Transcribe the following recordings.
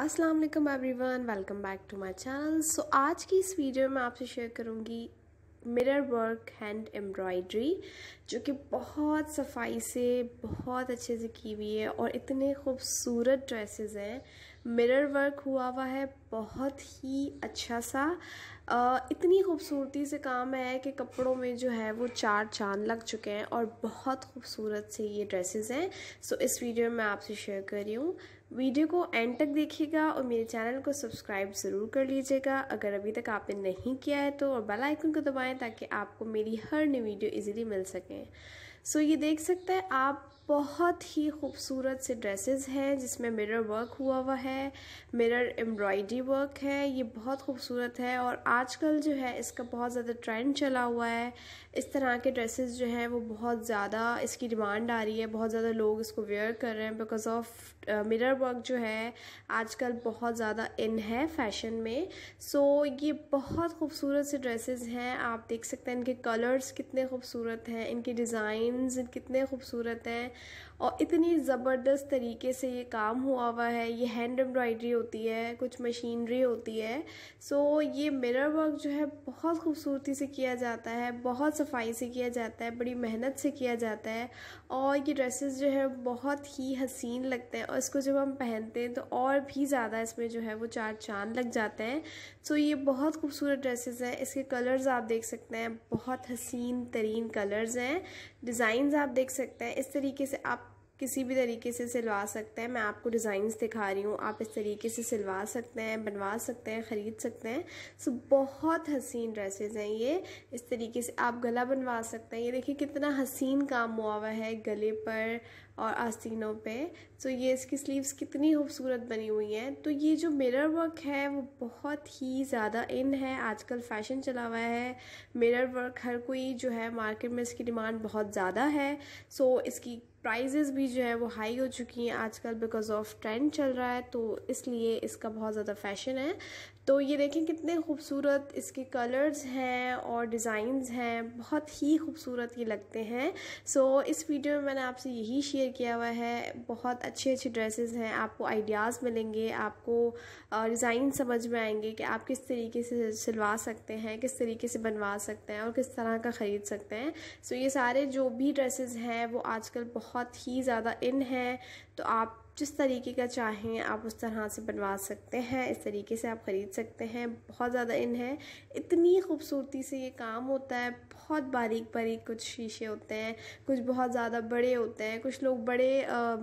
अस्सलाम वालेकुम everyone welcome back to my channel so आज की इस वीडियो में आपसे शेयर करूंगी मिरर वर्क हैंड एम्ब्रॉयडरी जो कि बहुत सफाई से बहुत अच्छे से की हुई है और इतने खूबसूरत ड्रेसेस हैं मिरर वर्क हुआ हुआ है बहुत ही अच्छा सा इतनी खूबसूरती से काम है कि कपड़ों में जो है वो चार चांद लग चुके हैं और बहुत खूबसूरत से ये ड्रेसेस हैं सो इस वीडियो में आपसे शेयर कर रही हूँ वीडियो को एंड तक देखिएगा और मेरे चैनल को सब्सक्राइब ज़रूर कर लीजिएगा अगर अभी तक आपने नहीं किया है तो और बेलाइकन को दबाएँ ताकि आपको मेरी हर नई वीडियो ईजिली मिल सकें सो so, ये देख सकते हैं आप बहुत ही खूबसूरत से ड्रेसेस हैं जिसमें मिरर वर्क हुआ हुआ है मिरर एम्ब्रॉयडरी वर्क है ये बहुत खूबसूरत है और आजकल जो है इसका बहुत ज़्यादा ट्रेंड चला हुआ है इस तरह के ड्रेसेस जो हैं वो बहुत ज़्यादा इसकी डिमांड आ रही है बहुत ज़्यादा लोग इसको वेयर कर रहे हैं बिकॉज ऑफ मिरर वर्क जो है आजकल बहुत ज़्यादा इन है फैशन में सो so, ये बहुत खूबसूरत से ड्रेसेज हैं आप देख सकते हैं इनके कलर्स कितने खूबसूरत हैं इनके डिज़ाइन डिज़ाइंस कितने खूबसूरत हैं और इतनी ज़बरदस्त तरीके से ये काम हुआ हुआ है ये हैंड एम्ब्रॉयडरी होती है कुछ मशीनरी होती है सो so, ये मिरर वर्क जो है बहुत खूबसूरती से किया जाता है बहुत सफाई से किया जाता है बड़ी मेहनत से किया जाता है और ये ड्रेसेस जो है बहुत ही हसीन लगते हैं और इसको जब हम पहनते हैं तो और भी ज़्यादा इसमें जो है वो चार चांद लग जाते हैं सो so, ये बहुत खूबसूरत ड्रेसेस हैं इसके कलर्स आप देख सकते हैं बहुत हसीन तरीन कलर्स हैं डिज़ाइंस आप देख सकते हैं इस तरीके से आप किसी भी तरीके से सिलवा सकते हैं मैं आपको डिज़ाइंस दिखा रही हूँ आप इस तरीके से सिलवा सकते हैं बनवा सकते हैं ख़रीद सकते हैं सो बहुत हसीन ड्रेसेस हैं ये इस तरीके से आप गला बनवा सकते हैं ये देखिए कितना हसीन काम हुआ हुआ है गले पर और आस्तीनों पे सो ये इसकी स्लीव्स कितनी खूबसूरत बनी हुई हैं तो ये जो मिरर वर्क है वो बहुत ही ज़्यादा इन है आजकल फैशन चला हुआ है मिरर वर्क हर कोई जो है मार्केट में इसकी डिमांड बहुत ज़्यादा है सो इसकी प्राइजेज़ भी जो है वो हाई हो चुकी हैं आजकल बिकॉज ऑफ ट्रेंड चल रहा है तो इसलिए इसका बहुत ज़्यादा फैशन है तो ये देखें कितने खूबसूरत इसके कलर्स हैं और डिज़ाइंस हैं बहुत ही खूबसूरत ये लगते हैं सो so, इस वीडियो में मैंने आपसे यही शेयर किया हुआ है बहुत अच्छे अच्छे ड्रेसेस हैं आपको आइडियाज़ मिलेंगे आपको डिज़ाइन समझ में आएंगे कि आप किस तरीके से सिलवा सकते हैं किस तरीके से बनवा सकते हैं और किस तरह का ख़रीद सकते हैं सो so, ये सारे जो भी ड्रेसेज हैं वो आजकल बहुत बहुत ही ज़्यादा इन है तो आप जिस तरीके का चाहें आप उस तरह से बनवा सकते हैं इस तरीके से आप ख़रीद सकते हैं बहुत ज़्यादा इन है इतनी खूबसूरती से ये काम होता है बहुत बारीक बारीक कुछ शीशे होते हैं कुछ बहुत ज़्यादा बड़े होते हैं कुछ लोग बड़े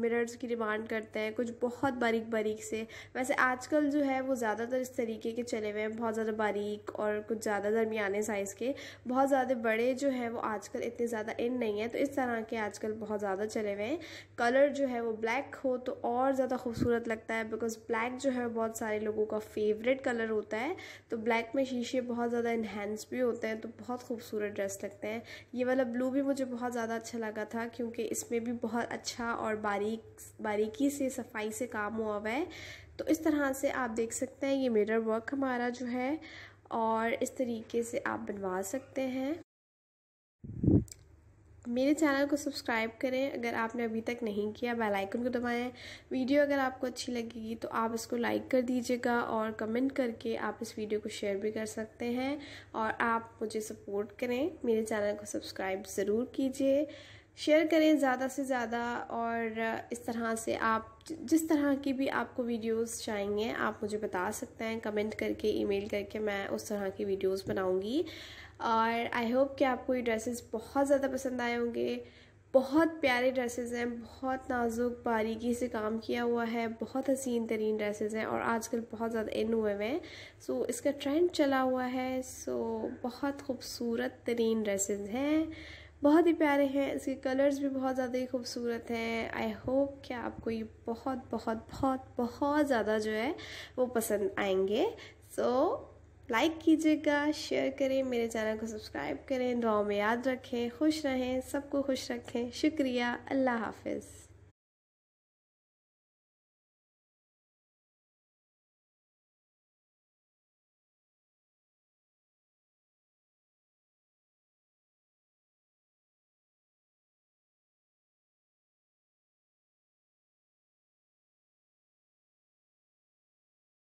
मिरर्स की डिमांड करते हैं कुछ बहुत बारीक बारीक से वैसे आजकल जो है वो ज़्यादातर इस तरीके के चले हुए हैं बहुत ज़्यादा बारीक और कुछ ज़्यादा दरमियाने साइज़ के बहुत ज़्यादा बड़े जो है वो आजकल इतने ज़्यादा इन नहीं है तो इस तरह के आजकल बहुत ज़्यादा चले हुए हैं कलर जो है वो ब्लैक हो तो और ज़्यादा खूबसूरत लगता है बिकॉज ब्लैक जो है बहुत सारे लोगों का फेवरेट कलर होता है तो ब्लैक में शीशे बहुत ज़्यादा इन्हेंस भी होते हैं तो बहुत खूबसूरत ड्रेस लगते हैं ये वाला ब्लू भी मुझे बहुत ज़्यादा अच्छा लगा था क्योंकि इसमें भी बहुत अच्छा और बारीक बारीकी से सफाई से काम हुआ हुआ है तो इस तरह से आप देख सकते हैं ये मिरर वर्क हमारा जो है और इस तरीके से आप बनवा सकते हैं मेरे चैनल को सब्सक्राइब करें अगर आपने अभी तक नहीं किया बेल आइकन को दबाएं वीडियो अगर आपको अच्छी लगेगी तो आप इसको लाइक कर दीजिएगा और कमेंट करके आप इस वीडियो को शेयर भी कर सकते हैं और आप मुझे सपोर्ट करें मेरे चैनल को सब्सक्राइब ज़रूर कीजिए शेयर करें ज़्यादा से ज़्यादा और इस तरह से आप जिस तरह की भी आपको वीडियोस चाहिए आप मुझे बता सकते हैं कमेंट करके ईमेल करके मैं उस तरह की वीडियोस बनाऊंगी और आई होप कि आपको ये ड्रेसेस बहुत ज़्यादा पसंद आए होंगे बहुत प्यारे ड्रेसेस हैं बहुत नाजुक बारीकी से काम किया हुआ है बहुत हसीन तरीन ड्रेसेस हैं और आजकल बहुत ज़्यादा इन हुए हुए हैं सो so, इसका ट्रेंड चला हुआ है सो so, बहुत खूबसूरत तरीन ड्रेसेस हैं बहुत ही प्यारे हैं इसके कलर्स भी बहुत ज़्यादा ही खूबसूरत हैं आई होप कि आपको ये बहुत बहुत बहुत बहुत ज़्यादा जो है वो पसंद आएंगे सो so, लाइक कीजिएगा शेयर करें मेरे चैनल को सब्सक्राइब करें दुआओं में याद रखें खुश रहें सबको खुश रखें शुक्रिया अल्लाह हाफिज़